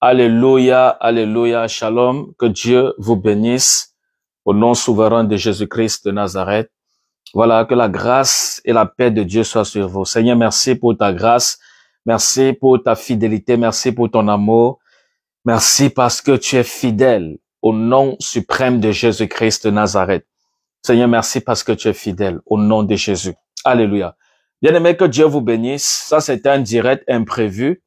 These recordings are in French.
Alléluia, Alléluia, Shalom. Que Dieu vous bénisse au nom souverain de Jésus-Christ de Nazareth. Voilà, que la grâce et la paix de Dieu soient sur vous. Seigneur, merci pour ta grâce. Merci pour ta fidélité. Merci pour ton amour. Merci parce que tu es fidèle au nom suprême de Jésus-Christ de Nazareth. Seigneur, merci parce que tu es fidèle au nom de Jésus. Alléluia. Bien-aimé, que Dieu vous bénisse. Ça, c'était un direct imprévu.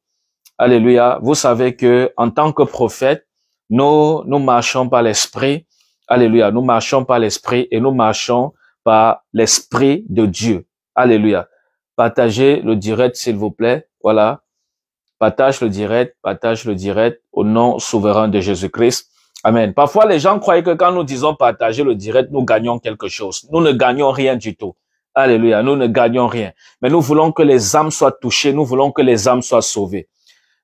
Alléluia. Vous savez que en tant que prophète, nous, nous marchons par l'esprit. Alléluia. Nous marchons par l'esprit et nous marchons par l'esprit de Dieu. Alléluia. Partagez le direct, s'il vous plaît. Voilà. Partage le direct, partage le direct au nom souverain de Jésus-Christ. Amen. Parfois, les gens croient que quand nous disons partager le direct, nous gagnons quelque chose. Nous ne gagnons rien du tout. Alléluia. Nous ne gagnons rien. Mais nous voulons que les âmes soient touchées. Nous voulons que les âmes soient sauvées.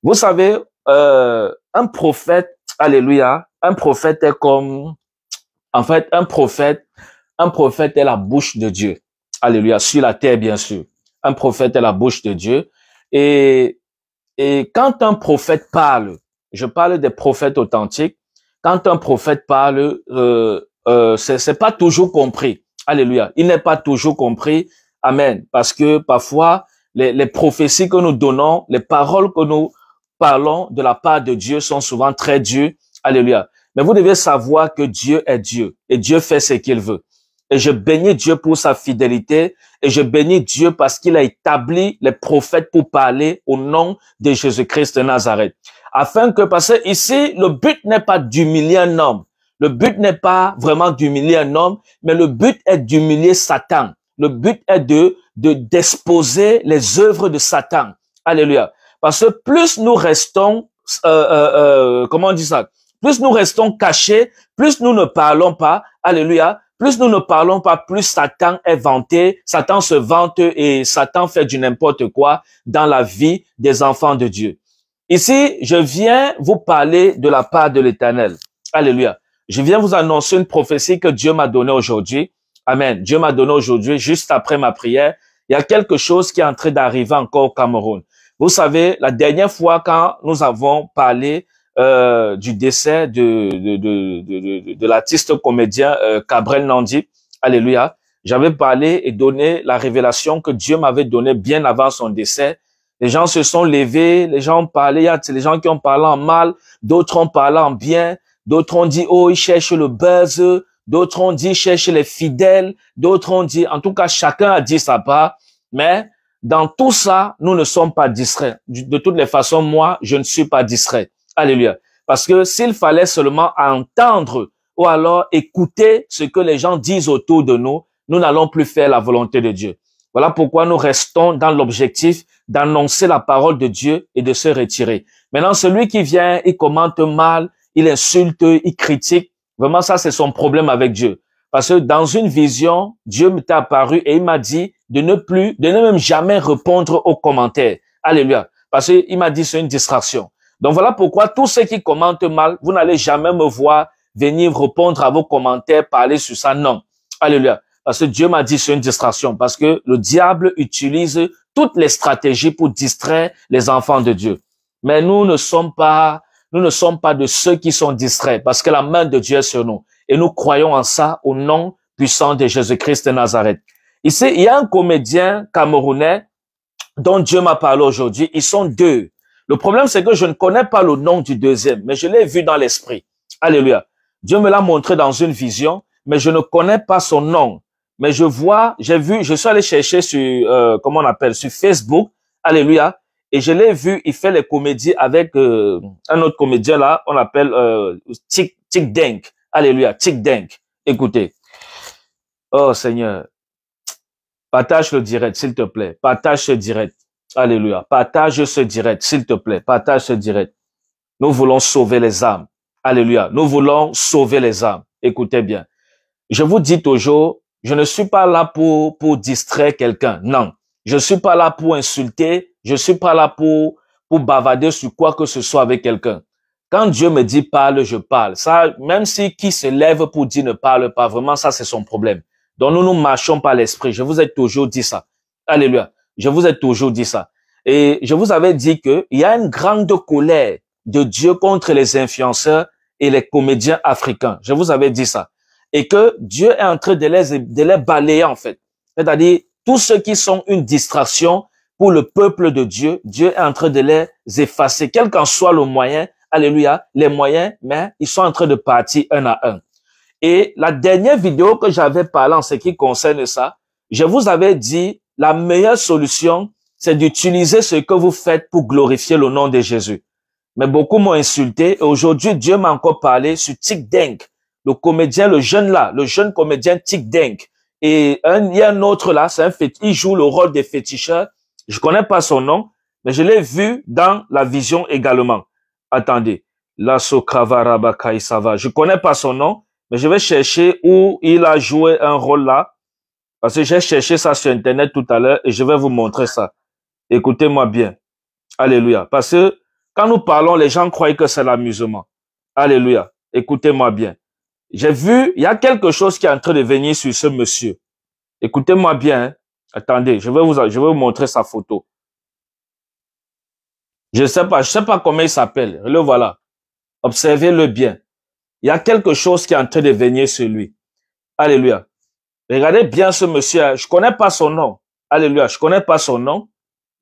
Vous savez, euh, un prophète, alléluia, un prophète est comme, en fait, un prophète, un prophète est la bouche de Dieu. Alléluia, sur la terre, bien sûr. Un prophète est la bouche de Dieu. Et, et quand un prophète parle, je parle des prophètes authentiques, quand un prophète parle, euh, euh, c'est pas toujours compris. Alléluia. Il n'est pas toujours compris. Amen. Parce que parfois, les, les prophéties que nous donnons, les paroles que nous, parlons de la part de Dieu sont souvent très durs. Alléluia. Mais vous devez savoir que Dieu est Dieu et Dieu fait ce qu'il veut. Et je bénis Dieu pour sa fidélité et je bénis Dieu parce qu'il a établi les prophètes pour parler au nom de Jésus-Christ de Nazareth. Afin que, parce que ici, le but n'est pas d'humilier un homme. Le but n'est pas vraiment d'humilier un homme, mais le but est d'humilier Satan. Le but est de, de d'exposer les œuvres de Satan. Alléluia. Parce que plus nous restons, euh, euh, euh, comment on dit ça Plus nous restons cachés, plus nous ne parlons pas, alléluia, plus nous ne parlons pas, plus Satan est vanté, Satan se vante et Satan fait du n'importe quoi dans la vie des enfants de Dieu. Ici, je viens vous parler de la part de l'Éternel. Alléluia. Je viens vous annoncer une prophétie que Dieu m'a donnée aujourd'hui. Amen. Dieu m'a donné aujourd'hui, juste après ma prière, il y a quelque chose qui est en train d'arriver encore au Cameroun. Vous savez, la dernière fois quand nous avons parlé euh, du décès de, de, de, de, de l'artiste comédien euh, Cabrel Nandi, alléluia, j'avais parlé et donné la révélation que Dieu m'avait donnée bien avant son décès. Les gens se sont levés, les gens ont parlé, il y a les gens qui ont parlé en mal, d'autres ont parlé en bien, d'autres ont dit, oh, ils cherchent le buzz, d'autres ont dit, cherche les fidèles, d'autres ont dit, en tout cas, chacun a dit sa part, mais dans tout ça, nous ne sommes pas distraits. De toutes les façons, moi, je ne suis pas distrait. Alléluia. Parce que s'il fallait seulement entendre ou alors écouter ce que les gens disent autour de nous, nous n'allons plus faire la volonté de Dieu. Voilà pourquoi nous restons dans l'objectif d'annoncer la parole de Dieu et de se retirer. Maintenant, celui qui vient, il commente mal, il insulte, il critique. Vraiment, ça, c'est son problème avec Dieu. Parce que dans une vision, Dieu m'est apparu et il m'a dit, de ne plus, de ne même jamais répondre aux commentaires. Alléluia. Parce qu'il m'a dit c'est une distraction. Donc voilà pourquoi tous ceux qui commentent mal, vous n'allez jamais me voir venir répondre à vos commentaires, parler sur ça. Non. Alléluia. Parce que Dieu m'a dit c'est une distraction. Parce que le diable utilise toutes les stratégies pour distraire les enfants de Dieu. Mais nous ne sommes pas, nous ne sommes pas de ceux qui sont distraits parce que la main de Dieu est sur nous. Et nous croyons en ça au nom puissant de Jésus-Christ de Nazareth. Ici, il y a un comédien camerounais dont Dieu m'a parlé aujourd'hui. Ils sont deux. Le problème, c'est que je ne connais pas le nom du deuxième, mais je l'ai vu dans l'esprit. Alléluia. Dieu me l'a montré dans une vision, mais je ne connais pas son nom. Mais je vois, j'ai vu, je suis allé chercher sur, euh, comment on appelle, sur Facebook. Alléluia. Et je l'ai vu, il fait les comédies avec euh, un autre comédien là, on l'appelle euh, Tic Denk. Alléluia, Tic Denk. Écoutez. Oh Seigneur, Partage le direct, s'il te plaît. Partage ce direct. Alléluia. Partage ce direct, s'il te plaît. Partage ce direct. Nous voulons sauver les âmes. Alléluia. Nous voulons sauver les âmes. Écoutez bien. Je vous dis toujours, je ne suis pas là pour, pour distraire quelqu'un. Non. Je suis pas là pour insulter. Je suis pas là pour, pour bavarder sur quoi que ce soit avec quelqu'un. Quand Dieu me dit parle, je parle. Ça, même si qui se lève pour dire ne parle pas, vraiment, ça, c'est son problème. Donc nous, nous marchons par l'esprit. Je vous ai toujours dit ça. Alléluia. Je vous ai toujours dit ça. Et je vous avais dit que il y a une grande colère de Dieu contre les influenceurs et les comédiens africains. Je vous avais dit ça. Et que Dieu est en train de les, de les balayer, en fait. C'est-à-dire, tous ceux qui sont une distraction pour le peuple de Dieu, Dieu est en train de les effacer, quel qu'en soit le moyen. Alléluia, les moyens, mais ils sont en train de partir un à un. Et la dernière vidéo que j'avais parlé en ce qui concerne ça, je vous avais dit la meilleure solution, c'est d'utiliser ce que vous faites pour glorifier le nom de Jésus. Mais beaucoup m'ont insulté et aujourd'hui, Dieu m'a encore parlé sur Tic le comédien, le jeune là, le jeune comédien Tic Et un, il y a un autre là, c'est un il joue le rôle des féticheurs. Je connais pas son nom, mais je l'ai vu dans la vision également. Attendez. Lasso ne Sava. Je connais pas son nom, mais je vais chercher où il a joué un rôle là. Parce que j'ai cherché ça sur Internet tout à l'heure et je vais vous montrer ça. Écoutez-moi bien. Alléluia. Parce que quand nous parlons, les gens croient que c'est l'amusement. Alléluia. Écoutez-moi bien. J'ai vu, il y a quelque chose qui est en train de venir sur ce monsieur. Écoutez-moi bien. Hein. Attendez, je vais vous, je vais vous montrer sa photo. Je sais pas, je sais pas comment il s'appelle. Le voilà. Observez-le bien. Il y a quelque chose qui est en train de venir sur lui. Alléluia. Regardez bien ce monsieur. Je connais pas son nom. Alléluia. Je connais pas son nom.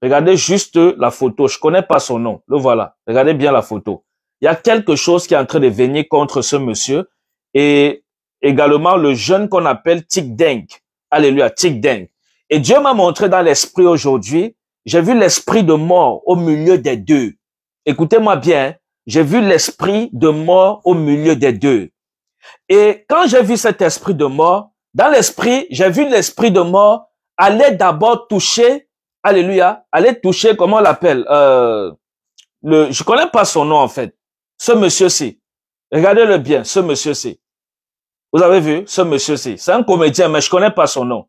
Regardez juste la photo. Je connais pas son nom. Le voilà. Regardez bien la photo. Il y a quelque chose qui est en train de venir contre ce monsieur. Et également le jeune qu'on appelle Tic Deng. Alléluia. Tik Deng. Et Dieu m'a montré dans l'esprit aujourd'hui, j'ai vu l'esprit de mort au milieu des deux. Écoutez-moi bien. Hein j'ai vu l'esprit de mort au milieu des deux. Et quand j'ai vu cet esprit de mort, dans l'esprit, j'ai vu l'esprit de mort aller d'abord toucher, alléluia, aller toucher, comment on l'appelle euh, le, Je connais pas son nom en fait, ce monsieur-ci. Regardez-le bien, ce monsieur-ci. Vous avez vu ce monsieur-ci C'est un comédien, mais je connais pas son nom.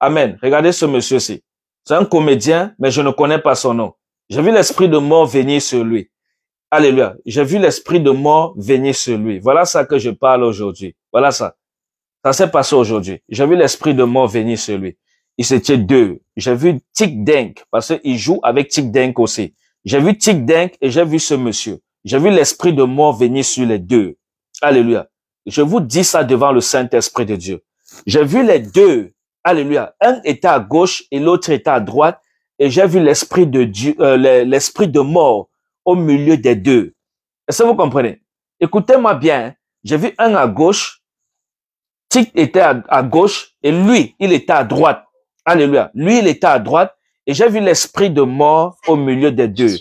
Amen. Regardez ce monsieur-ci. C'est un comédien, mais je ne connais pas son nom. J'ai vu l'esprit de mort venir sur lui. Alléluia. J'ai vu l'esprit de mort venir sur lui. Voilà ça que je parle aujourd'hui. Voilà ça. Ça s'est passé aujourd'hui. J'ai vu l'esprit de mort venir sur lui. Il s'était deux. J'ai vu Tic Denk parce qu'il joue avec Tic Denk aussi. J'ai vu Tic Denk et j'ai vu ce monsieur. J'ai vu l'esprit de mort venir sur les deux. Alléluia. Je vous dis ça devant le Saint-Esprit de Dieu. J'ai vu les deux. Alléluia. Un était à gauche et l'autre était à droite. Et j'ai vu l'esprit de Dieu, euh, l'esprit de mort au milieu des deux. Est-ce que vous comprenez Écoutez-moi bien. Hein. J'ai vu un à gauche, Tic était à, gauche et lui, il était à droite. Alléluia. Lui, il était à droite et j'ai vu l'esprit de mort au milieu des deux.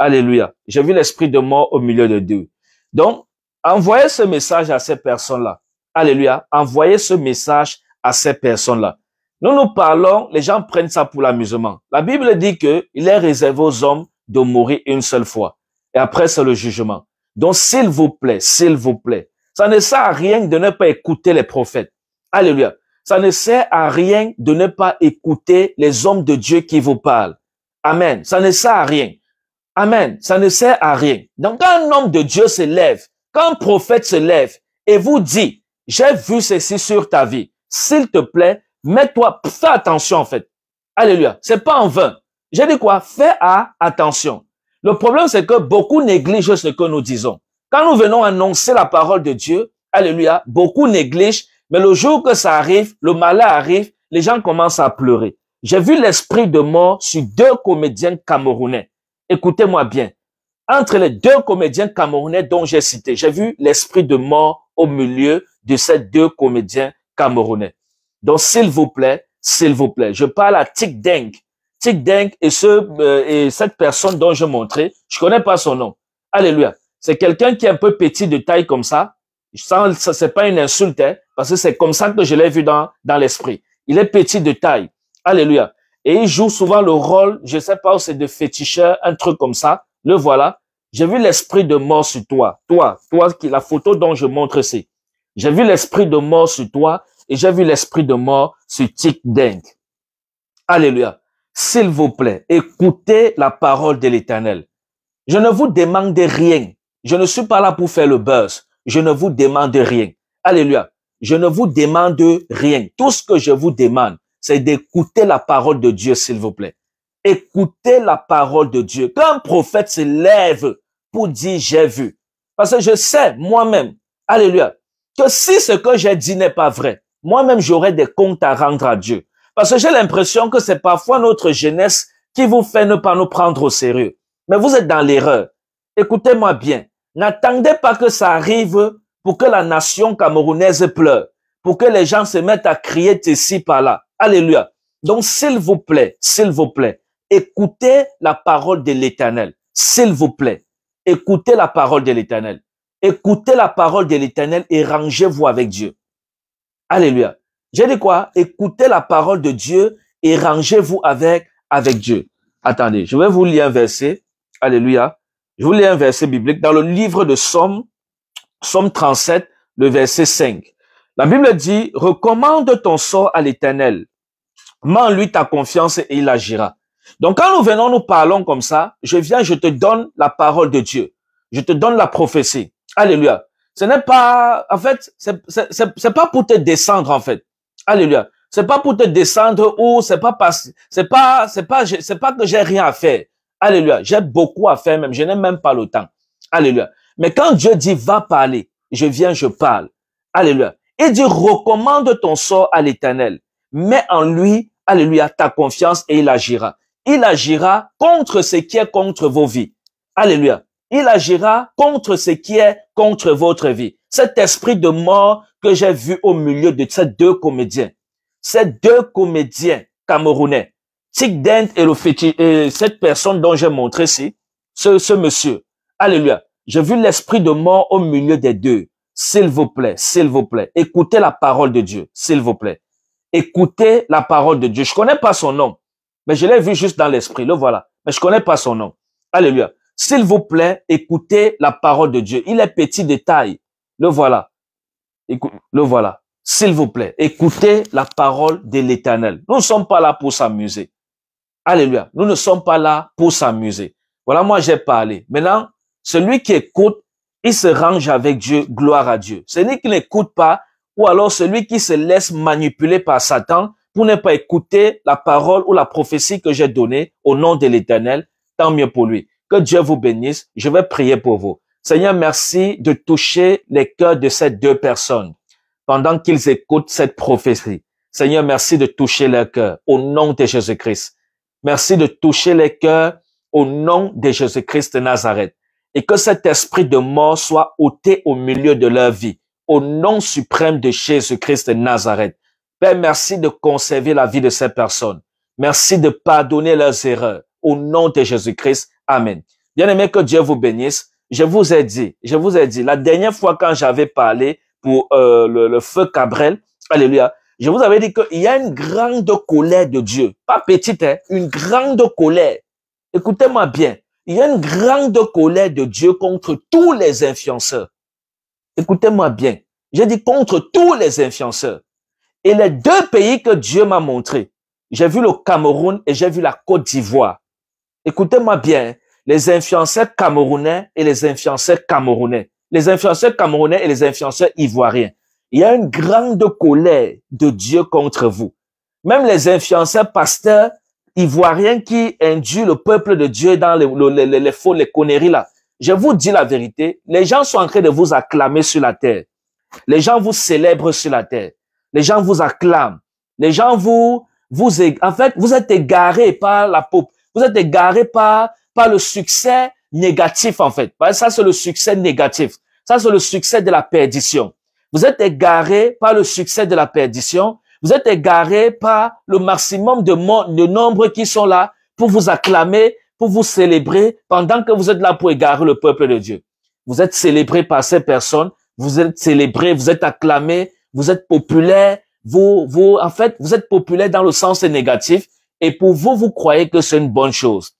Alléluia. J'ai vu l'esprit de mort au milieu des deux. Donc, envoyez ce message à ces personnes-là. Alléluia. Envoyez ce message à ces personnes-là. Nous nous parlons, les gens prennent ça pour l'amusement. La Bible dit que il est réservé aux hommes de mourir une seule fois. Et après, c'est le jugement. Donc, s'il vous plaît, s'il vous plaît, ça ne sert à rien de ne pas écouter les prophètes. Alléluia. Ça ne sert à rien de ne pas écouter les hommes de Dieu qui vous parlent. Amen. Ça ne sert à rien. Amen. Ça ne sert à rien. Donc, quand un homme de Dieu se lève, quand un prophète se lève et vous dit, j'ai vu ceci sur ta vie, s'il te plaît, mets-toi, fais attention en fait. Alléluia. C'est pas en vain. J'ai dit quoi Fais à attention. Le problème, c'est que beaucoup négligent ce que nous disons. Quand nous venons annoncer la parole de Dieu, alléluia, beaucoup négligent, mais le jour que ça arrive, le malheur arrive, les gens commencent à pleurer. J'ai vu l'esprit de mort sur deux comédiens camerounais. Écoutez-moi bien. Entre les deux comédiens camerounais dont j'ai cité, j'ai vu l'esprit de mort au milieu de ces deux comédiens camerounais. Donc, s'il vous plaît, s'il vous plaît, je parle à Tic Deng, Tic Denk et, ce, euh, et cette personne dont je montrais, je connais pas son nom. Alléluia. C'est quelqu'un qui est un peu petit de taille comme ça. sens ça, c'est pas une insulte, hein, parce que c'est comme ça que je l'ai vu dans, dans l'esprit. Il est petit de taille. Alléluia. Et il joue souvent le rôle, je sais pas, c'est de féticheur, un truc comme ça. Le voilà. J'ai vu l'esprit de mort sur toi. Toi, toi, qui, la photo dont je montre, c'est. J'ai vu l'esprit de mort sur toi et j'ai vu l'esprit de mort sur Tic Denk. Alléluia. S'il vous plaît, écoutez la parole de l'Éternel. Je ne vous demande rien. Je ne suis pas là pour faire le buzz. Je ne vous demande rien. Alléluia. Je ne vous demande rien. Tout ce que je vous demande, c'est d'écouter la parole de Dieu, s'il vous plaît. Écoutez la parole de Dieu. Quand un prophète se lève pour dire j'ai vu, parce que je sais moi-même, alléluia, que si ce que j'ai dit n'est pas vrai, moi-même j'aurai des comptes à rendre à Dieu. Parce que j'ai l'impression que c'est parfois notre jeunesse qui vous fait ne pas nous prendre au sérieux. Mais vous êtes dans l'erreur. Écoutez-moi bien. N'attendez pas que ça arrive pour que la nation camerounaise pleure, pour que les gens se mettent à crier ici par là. Alléluia. Donc, s'il vous plaît, s'il vous plaît, écoutez la parole de l'éternel. S'il vous plaît, écoutez la parole de l'éternel. Écoutez la parole de l'éternel et rangez-vous avec Dieu. Alléluia. J'ai dit quoi Écoutez la parole de Dieu et rangez-vous avec, avec Dieu. Attendez, je vais vous lire un verset. Alléluia. Je vous lis un verset biblique dans le livre de Somme, Somme 37, le verset 5. La Bible dit, recommande ton sort à l'éternel. Mends-lui ta confiance et il agira. Donc quand nous venons, nous parlons comme ça, je viens, je te donne la parole de Dieu. Je te donne la prophétie. Alléluia. Ce n'est pas, en fait, c'est pas pour te descendre, en fait. Alléluia. C'est pas pour te descendre ou c'est pas c'est pas, c'est pas, c'est pas que j'ai rien à faire. Alléluia. J'ai beaucoup à faire même. Je n'ai même pas le temps. Alléluia. Mais quand Dieu dit va parler, je viens, je parle. Alléluia. Il dit recommande ton sort à l'éternel. Mets en lui, alléluia, ta confiance et il agira. Il agira contre ce qui est contre vos vies. Alléluia. Il agira contre ce qui est contre votre vie. Cet esprit de mort que j'ai vu au milieu de ces deux comédiens, ces deux comédiens camerounais, Tic et, le cette personne dont j'ai montré ici, ce, monsieur, alléluia, j'ai vu l'esprit de mort au milieu des deux. S'il vous plaît, s'il vous plaît, écoutez la parole de Dieu, s'il vous plaît. Écoutez la parole de Dieu. Je connais pas son nom, mais je l'ai vu juste dans l'esprit. Le voilà. Mais je connais pas son nom. Alléluia. S'il vous plaît, écoutez la parole de Dieu. Il est petit détail. Le voilà. le voilà. S'il vous plaît, écoutez la parole de l'éternel. Nous ne sommes pas là pour s'amuser. Alléluia. Nous ne sommes pas là pour s'amuser. Voilà, moi j'ai parlé. Maintenant, celui qui écoute, il se range avec Dieu. Gloire à Dieu. Celui qui n'écoute pas, ou alors celui qui se laisse manipuler par Satan pour ne pas écouter la parole ou la prophétie que j'ai donnée au nom de l'éternel, tant mieux pour lui. Que Dieu vous bénisse. Je vais prier pour vous. Seigneur, merci de toucher les cœurs de ces deux personnes pendant qu'ils écoutent cette prophétie. Seigneur, merci de toucher leurs cœurs au nom de Jésus-Christ. Merci de toucher les cœurs au nom de Jésus-Christ de Nazareth. Et que cet esprit de mort soit ôté au milieu de leur vie, au nom suprême de Jésus-Christ de Nazareth. Père, merci de conserver la vie de ces personnes. Merci de pardonner leurs erreurs. Au nom de Jésus-Christ. Amen. Bien-aimés, que Dieu vous bénisse. Je vous ai dit, je vous ai dit, la dernière fois quand j'avais parlé pour euh, le, le, feu Cabrel, alléluia, je vous avais dit qu'il y a une grande colère de Dieu. Pas petite, hein, une grande colère. Écoutez-moi bien. Il y a une grande colère de Dieu contre tous les influenceurs. Écoutez-moi bien. J'ai dit contre tous les influenceurs. Et les deux pays que Dieu m'a montrés, j'ai vu le Cameroun et j'ai vu la Côte d'Ivoire. Écoutez-moi bien les influenceurs camerounais et les influenceurs camerounais, les influenceurs camerounais et les influenceurs ivoiriens. Il y a une grande colère de Dieu contre vous. Même les influenceurs pasteurs ivoiriens qui induisent le peuple de Dieu dans les, les, faux, les conneries là. Je vous dis la vérité, les gens sont en train de vous acclamer sur la terre. Les gens vous célèbrent sur la terre. Les gens vous acclament. Les gens vous, vous, en fait, vous êtes égarés par la poupe. Vous êtes égarés par pas le succès négatif, en fait. Ça, c'est le succès négatif. Ça, c'est le succès de la perdition. Vous êtes égaré par le succès de la perdition. Vous êtes égaré par le maximum de, de qui sont là pour vous acclamer, pour vous célébrer, pendant que vous êtes là pour égarer le peuple de Dieu. Vous êtes célébré par ces personnes. Vous êtes célébré, vous êtes acclamé, vous êtes populaire. Vous, vous, en fait, vous êtes populaire dans le sens négatif. Et pour vous, vous croyez que c'est une bonne chose.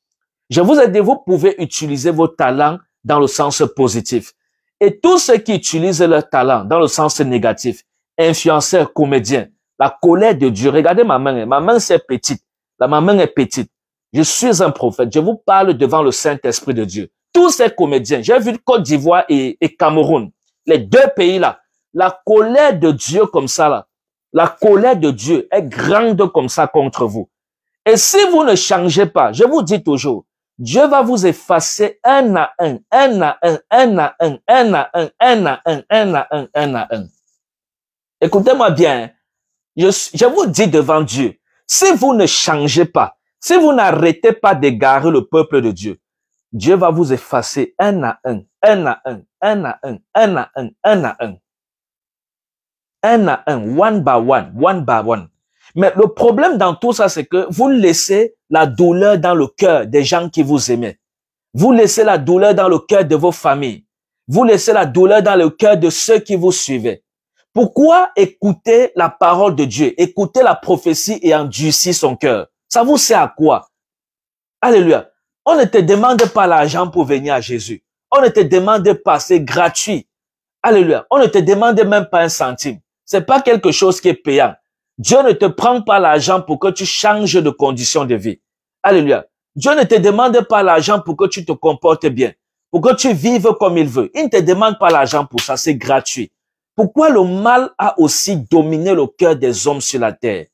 Je vous ai dit, vous pouvez utiliser vos talents dans le sens positif. Et tous ceux qui utilisent leurs talents dans le sens négatif, influenceurs, comédiens, la colère de Dieu, regardez ma main, ma main c'est petite, la, ma main est petite. Je suis un prophète, je vous parle devant le Saint-Esprit de Dieu. Tous ces comédiens, j'ai vu Côte d'Ivoire et Cameroun, les deux pays-là, la colère de Dieu comme ça, là, la colère de Dieu est grande comme ça contre vous. Et si vous ne changez pas, je vous dis toujours, Dieu va vous effacer un à un, un à un, un à un, un à un, un à un, un à un, un à un. Écoutez-moi bien. Je, vous dis devant Dieu, si vous ne changez pas, si vous n'arrêtez pas d'égarer le peuple de Dieu, Dieu va vous effacer un à un, un à un, un à un, un à un, un à un. Un à un, one by one, one by one. Mais le problème dans tout ça, c'est que vous laissez la douleur dans le cœur des gens qui vous aimaient. Vous laissez la douleur dans le cœur de vos familles. Vous laissez la douleur dans le cœur de ceux qui vous suivaient. Pourquoi écouter la parole de Dieu, écouter la prophétie et endurcir son cœur Ça vous sert à quoi Alléluia. On ne te demande pas l'argent pour venir à Jésus. On ne te demande pas, c'est gratuit. Alléluia. On ne te demande même pas un centime. C'est pas quelque chose qui est payant. Dieu ne te prend pas l'argent pour que tu changes de condition de vie. Alléluia. Dieu ne te demande pas l'argent pour que tu te comportes bien, pour que tu vives comme il veut. Il ne te demande pas l'argent pour ça, c'est gratuit. Pourquoi le mal a aussi dominé le cœur des hommes sur la terre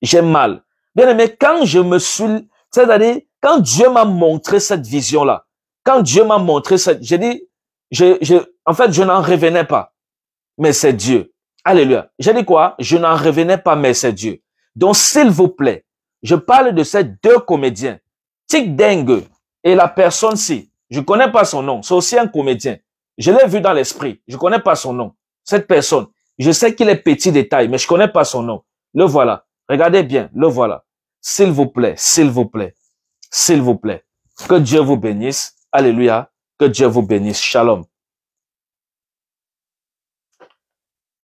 J'ai mal. Bien aimé, quand je me suis, c'est-à-dire, quand Dieu m'a montré cette vision-là, quand Dieu m'a montré cette, j'ai dit, je, je, en fait, je n'en revenais pas. Mais c'est Dieu. Alléluia. J'ai dit quoi Je n'en revenais pas, mais c'est Dieu. Donc, s'il vous plaît, je parle de ces deux comédiens, Tic Dengue et la personne-ci. Je connais pas son nom. C'est aussi un comédien. Je l'ai vu dans l'esprit. Je connais pas son nom. Cette personne. Je sais qu'il est petit détail, mais je connais pas son nom. Le voilà. Regardez bien. Le voilà. S'il vous plaît, s'il vous plaît, s'il vous plaît. Que Dieu vous bénisse. Alléluia. Que Dieu vous bénisse. Shalom.